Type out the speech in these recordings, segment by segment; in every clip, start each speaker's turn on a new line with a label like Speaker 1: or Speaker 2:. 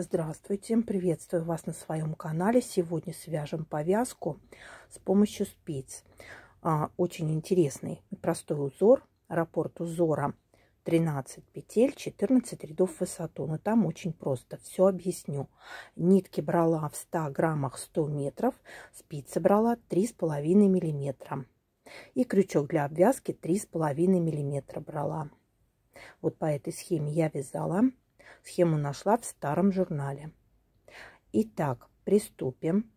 Speaker 1: Здравствуйте! Приветствую вас на своем канале. Сегодня свяжем повязку с помощью спиц. А, очень интересный простой узор. Раппорт узора 13 петель, 14 рядов в высоту. Но там очень просто. Все объясню. Нитки брала в 100 граммах 100 метров. Спицы брала 3,5 миллиметра. И крючок для обвязки 3,5 миллиметра брала. Вот по этой схеме я вязала. Схему нашла в старом журнале. Итак, приступим.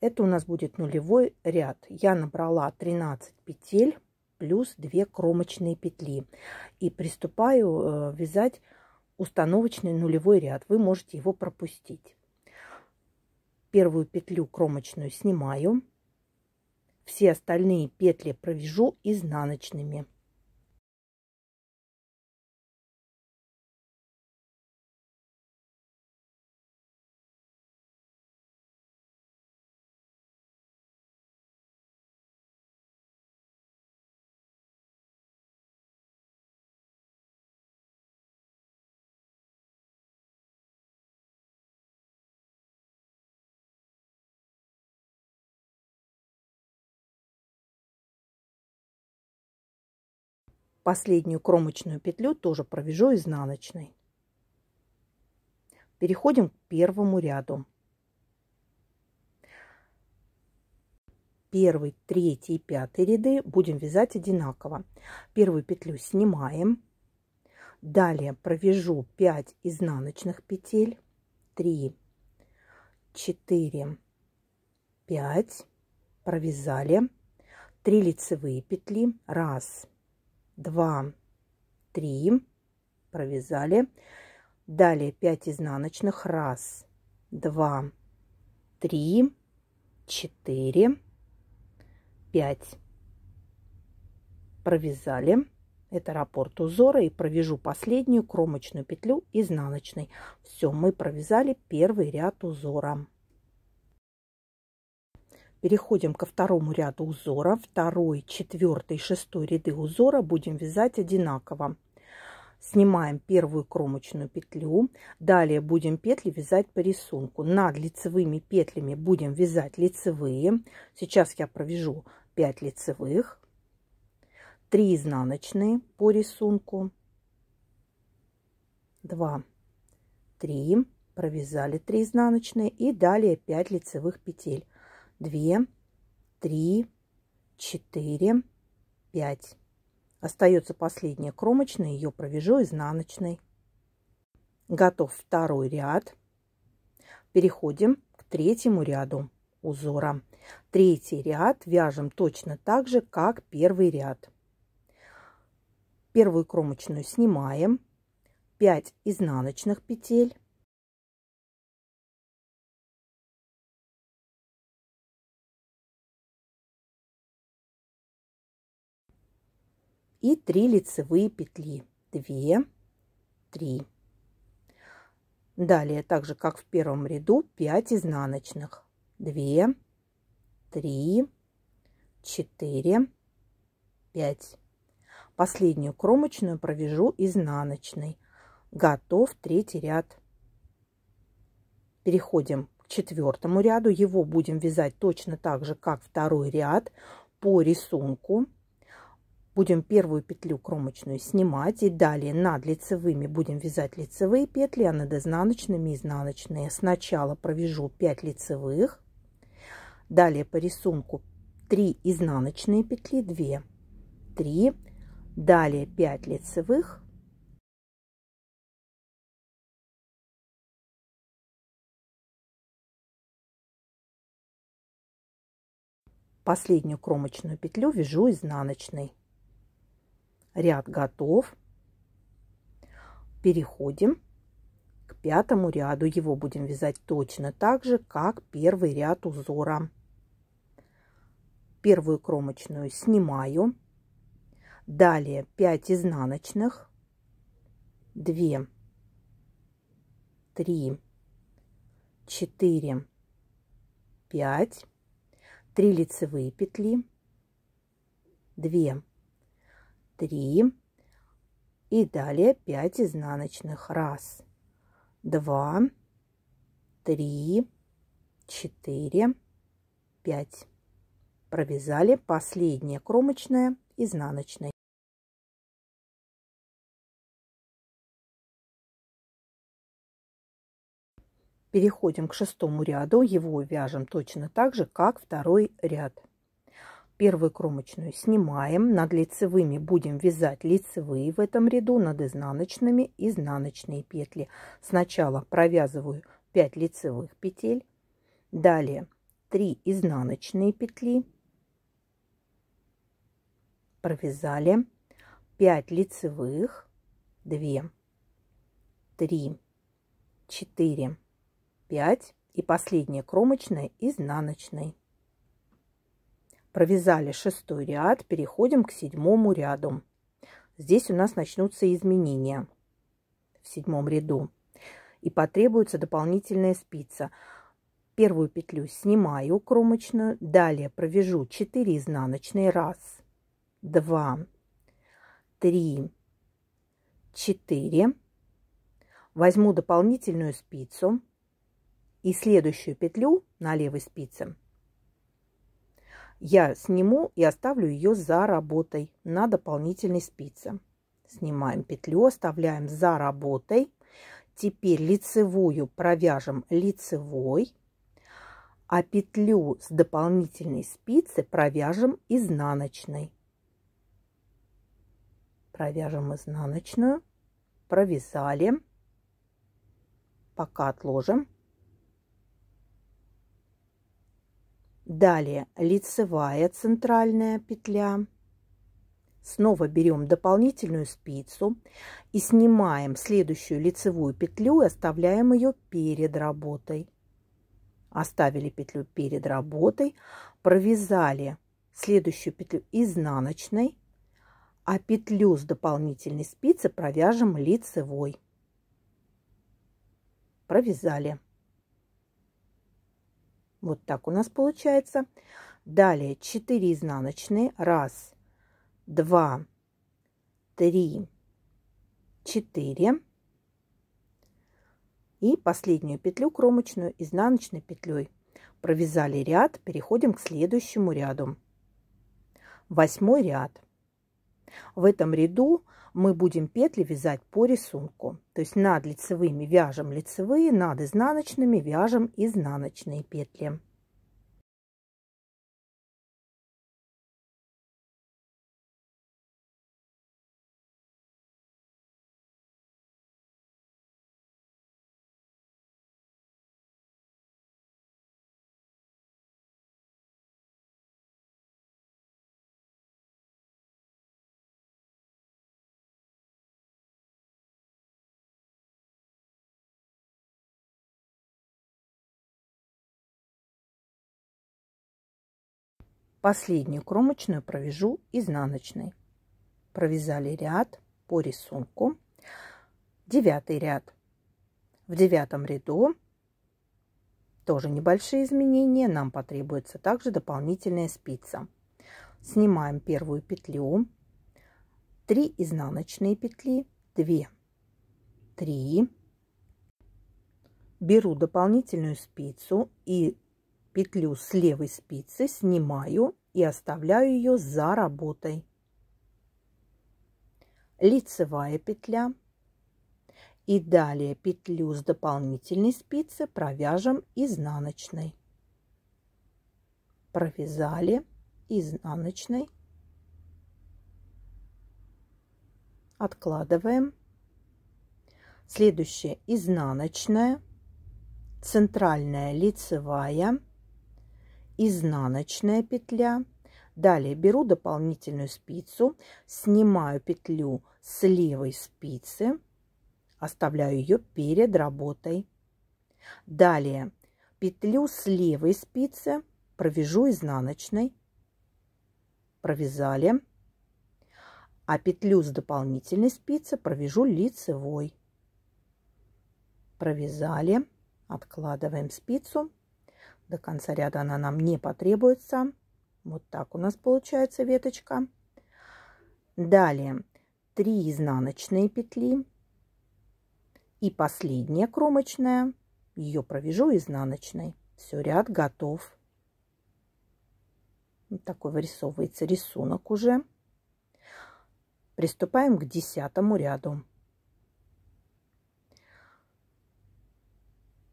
Speaker 1: Это у нас будет нулевой ряд. Я набрала 13 петель плюс 2 кромочные петли. И приступаю э, вязать установочный нулевой ряд. Вы можете его пропустить. Первую петлю
Speaker 2: кромочную снимаю. Все остальные петли провяжу изнаночными. Последнюю кромочную петлю тоже провяжу изнаночной.
Speaker 1: Переходим к первому ряду. Первый, третий и пятый ряды будем вязать одинаково. Первую петлю снимаем. Далее провяжу 5 изнаночных петель. 3, 4, 5. Провязали. 3 лицевые петли. 1, 2, 3, провязали. Далее 5 изнаночных, 1, 2, 3, 4, 5. Провязали. Это раппорт узора и провяжу последнюю кромочную петлю изнаночной. Все, мы провязали первый ряд узора. Переходим ко второму ряду узора. Второй, четвертый, шестой ряды узора будем вязать одинаково. Снимаем первую кромочную петлю. Далее будем петли вязать по рисунку. Над лицевыми петлями будем вязать лицевые. Сейчас я провяжу 5 лицевых. 3 изнаночные по рисунку. 2, 3. Провязали 3 изнаночные и далее 5 лицевых петель две, три, четыре, пять. Остается последняя кромочная, ее провяжу изнаночной. Готов второй ряд. Переходим к третьему ряду узора. Третий ряд вяжем точно так же, как первый ряд.
Speaker 2: Первую кромочную снимаем, 5 изнаночных петель, и 3 лицевые петли. 2, 3.
Speaker 1: Далее, также как в первом ряду, 5 изнаночных. 2, 3, 4, 5. Последнюю кромочную провяжу изнаночной. Готов третий ряд. Переходим к четвертому ряду. Его будем вязать точно так же, как второй ряд по рисунку будем первую петлю кромочную снимать и далее над лицевыми будем вязать лицевые петли, а над изнаночными изнаночные. Сначала провяжу 5 лицевых, далее по рисунку 3 изнаночные петли, 2, 3,
Speaker 2: далее 5 лицевых, последнюю кромочную петлю вяжу изнаночной.
Speaker 1: Ряд готов. Переходим к пятому ряду. Его будем вязать точно так же, как первый ряд узора. Первую кромочную снимаю. Далее 5 изнаночных, 2, 3, 4, 5, 3 лицевые петли, 2, 3 и далее 5 изнаночных. Раз, два, три, четыре,
Speaker 2: пять. Провязали последнее кромочное изнаночной. Переходим к шестому ряду, его вяжем точно
Speaker 1: так же, как второй ряд. Первую кромочную снимаем, над лицевыми будем вязать лицевые в этом ряду, над изнаночными изнаночные петли. Сначала провязываю 5 лицевых петель, далее 3 изнаночные петли, провязали 5 лицевых, 2, 3, 4, 5 и последняя кромочная изнаночной. Провязали шестой ряд, переходим к седьмому ряду. Здесь у нас начнутся изменения в седьмом ряду. И потребуется дополнительная спица. Первую петлю снимаю кромочную, далее провяжу 4 изнаночные. Раз, два, три, четыре. Возьму дополнительную спицу и следующую петлю на левой спице я сниму и оставлю ее за работой на дополнительной спице. Снимаем петлю, оставляем за работой. Теперь лицевую провяжем лицевой, а петлю с дополнительной спицы провяжем изнаночной. Провяжем изнаночную, провязали, пока отложим. Далее лицевая центральная петля. Снова берем дополнительную спицу и снимаем следующую лицевую петлю и оставляем ее перед работой. Оставили петлю перед работой, провязали следующую петлю изнаночной, а петлю с дополнительной спицы провяжем лицевой. Провязали. Вот так у нас получается. Далее 4 изнаночные. Раз, два, три, четыре. И последнюю петлю кромочную изнаночной петлей. Провязали ряд, переходим к следующему ряду. Восьмой ряд. В этом ряду мы будем петли вязать по рисунку. То есть над лицевыми
Speaker 2: вяжем лицевые, над изнаночными вяжем изнаночные петли. Последнюю кромочную провяжу изнаночной.
Speaker 1: Провязали ряд по рисунку. Девятый ряд. В девятом ряду тоже небольшие изменения. Нам потребуется также дополнительная спица. Снимаем первую петлю. 3 изнаночные петли, 2, 3. Беру дополнительную спицу и Петлю с левой спицы снимаю и оставляю ее за работой. Лицевая петля. И далее петлю с дополнительной спицы провяжем изнаночной. Провязали изнаночной. Откладываем. Следующая изнаночная, центральная лицевая, изнаночная петля. Далее беру дополнительную спицу, снимаю петлю с левой спицы, оставляю ее перед работой. Далее петлю с левой спицы провяжу изнаночной. Провязали. А петлю с дополнительной спицы провяжу лицевой. Провязали. Откладываем спицу до конца ряда она нам не потребуется. Вот так у нас получается веточка. Далее 3 изнаночные петли. И последняя кромочная. Ее провяжу изнаночной. Все, ряд готов. Вот такой вырисовывается рисунок уже. Приступаем к десятому ряду.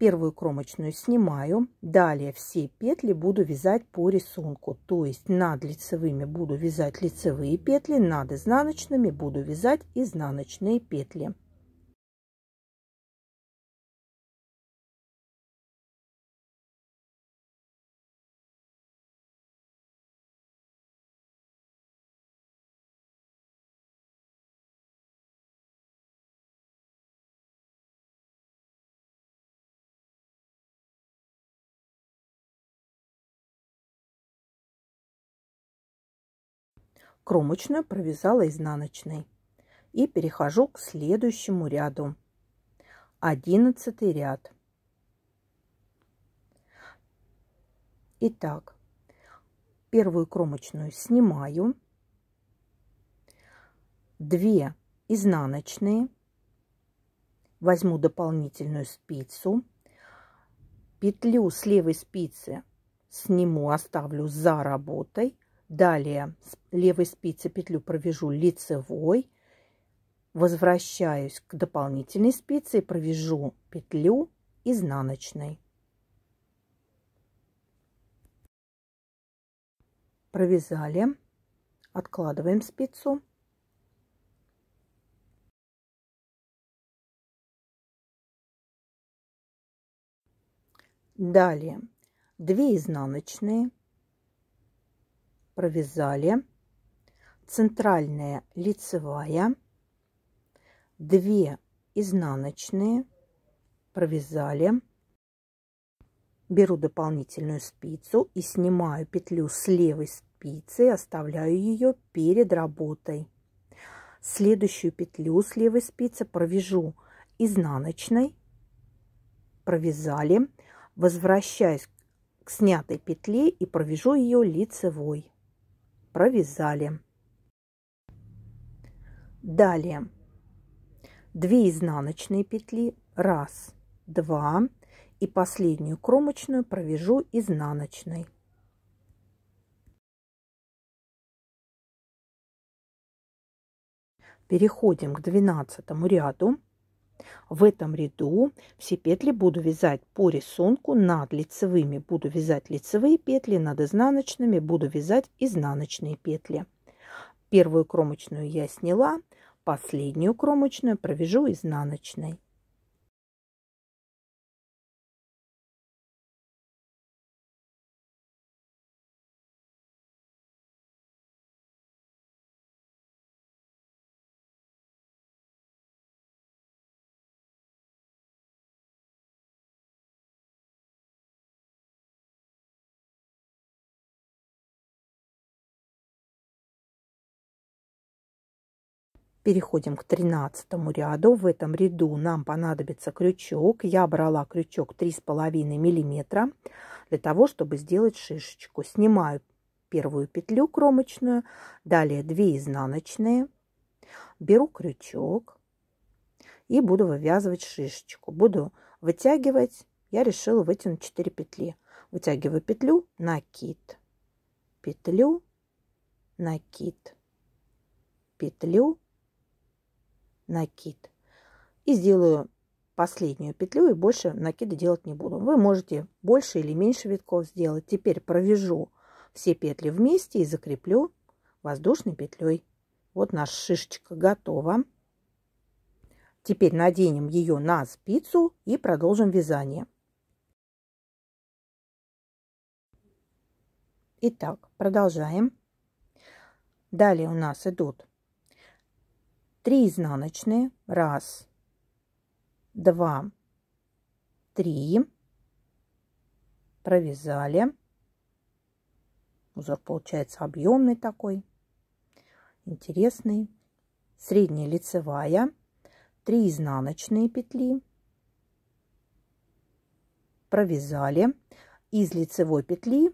Speaker 1: Первую кромочную снимаю. Далее все петли буду вязать по рисунку. То есть над лицевыми буду вязать лицевые петли, над
Speaker 2: изнаночными буду вязать изнаночные петли. кромочную провязала
Speaker 1: изнаночной. И перехожу к следующему ряду. Одиннадцатый ряд. Итак, первую кромочную снимаю, две изнаночные, возьму дополнительную спицу, петлю с левой спицы сниму, оставлю за работой, Далее с левой спицы петлю провяжу лицевой, возвращаюсь к дополнительной спице и провяжу петлю изнаночной.
Speaker 2: Провязали, откладываем спицу. Далее две изнаночные
Speaker 1: провязали, центральная лицевая, 2 изнаночные провязали, беру дополнительную спицу и снимаю петлю с левой спицы, оставляю ее перед работой. Следующую петлю с левой спицы провяжу изнаночной, провязали, возвращаясь к снятой петле и провяжу ее лицевой провязали. Далее. 2 изнаночные петли. раз, два И последнюю кромочную провяжу изнаночной.
Speaker 2: Переходим к 12 ряду. В этом ряду
Speaker 1: все петли буду вязать по рисунку над лицевыми. Буду вязать лицевые петли, над изнаночными буду вязать изнаночные петли. Первую кромочную
Speaker 2: я сняла, последнюю кромочную провяжу изнаночной. Переходим к 13 ряду. В этом ряду нам понадобится
Speaker 1: крючок. Я брала крючок 3,5 мм для того, чтобы сделать шишечку. Снимаю первую петлю кромочную, далее 2 изнаночные. Беру крючок и буду вывязывать шишечку. Буду вытягивать. Я решила вытянуть 4 петли. Вытягиваю петлю, накид, петлю, накид, петлю, накид. И сделаю последнюю петлю и больше накида делать не буду. Вы можете больше или меньше витков сделать. Теперь провяжу все петли вместе и закреплю воздушной петлей. Вот наша шишечка готова. Теперь наденем ее на спицу и продолжим вязание. Итак, продолжаем. Далее у нас идут 3 изнаночные, раз, два, три, провязали. Узор получается объемный такой, интересный. Средняя лицевая, 3 изнаночные петли, провязали. Из лицевой петли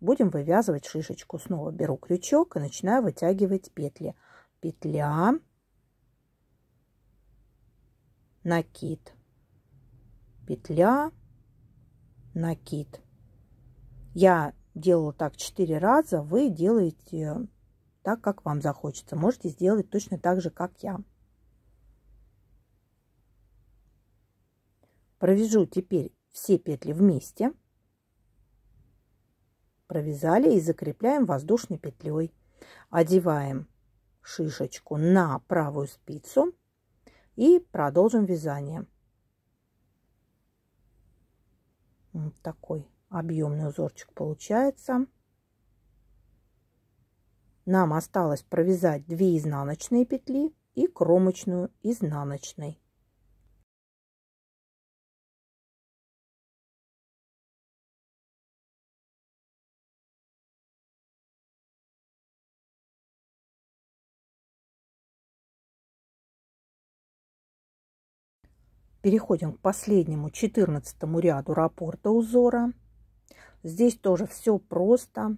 Speaker 1: будем вывязывать шишечку. Снова беру крючок и начинаю вытягивать петли петля, накид, петля, накид. Я делала так четыре раза, вы делаете так, как вам захочется. Можете сделать точно так же, как я. Провяжу теперь все петли вместе. Провязали и закрепляем воздушной петлей. Одеваем шишечку на правую спицу и продолжим вязание. Вот такой объемный узорчик получается. Нам осталось провязать 2
Speaker 2: изнаночные петли и кромочную изнаночной. Переходим к последнему, четырнадцатому ряду раппорта узора. Здесь тоже
Speaker 1: все просто.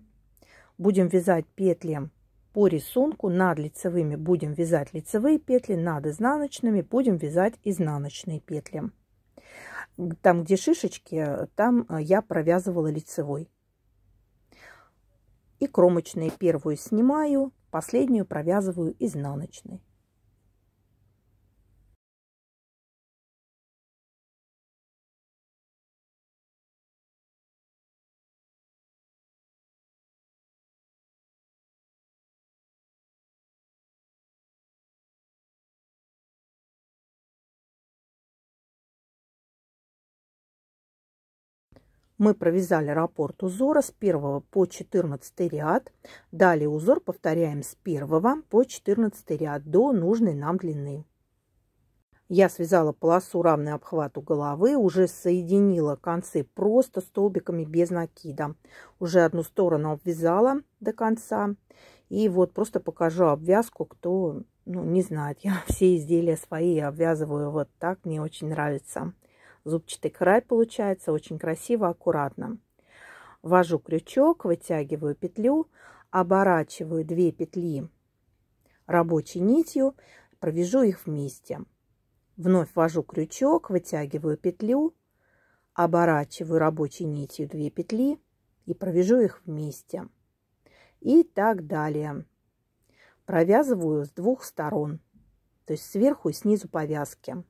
Speaker 1: Будем вязать петли по рисунку. Над лицевыми будем вязать лицевые петли, над изнаночными будем вязать изнаночные петли. Там, где шишечки, там э, я провязывала лицевой. И кромочные первую снимаю, последнюю провязываю
Speaker 2: изнаночной. Мы провязали раппорт узора
Speaker 1: с 1 по 14 ряд. Далее узор повторяем с 1 по 14 ряд до нужной нам длины. Я связала полосу равной обхвату головы, уже соединила концы просто столбиками без накида. Уже одну сторону обвязала до конца. И вот просто покажу обвязку, кто ну, не знает. Я все изделия свои обвязываю вот так, мне очень нравится зубчатый край получается очень красиво, аккуратно. Ввожу крючок, вытягиваю петлю, оборачиваю две петли рабочей нитью, провяжу их вместе. Вновь ввожу крючок, вытягиваю петлю, оборачиваю рабочей нитью две петли и провяжу их вместе. И так далее. Провязываю с двух сторон, то есть сверху и снизу повязки.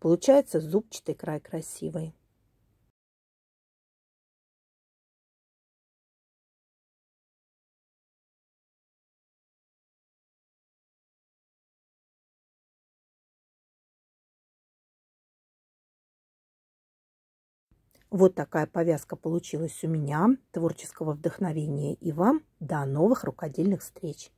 Speaker 2: Получается зубчатый край красивый. Вот такая повязка получилась у меня, творческого вдохновения и вам. До новых рукодельных встреч!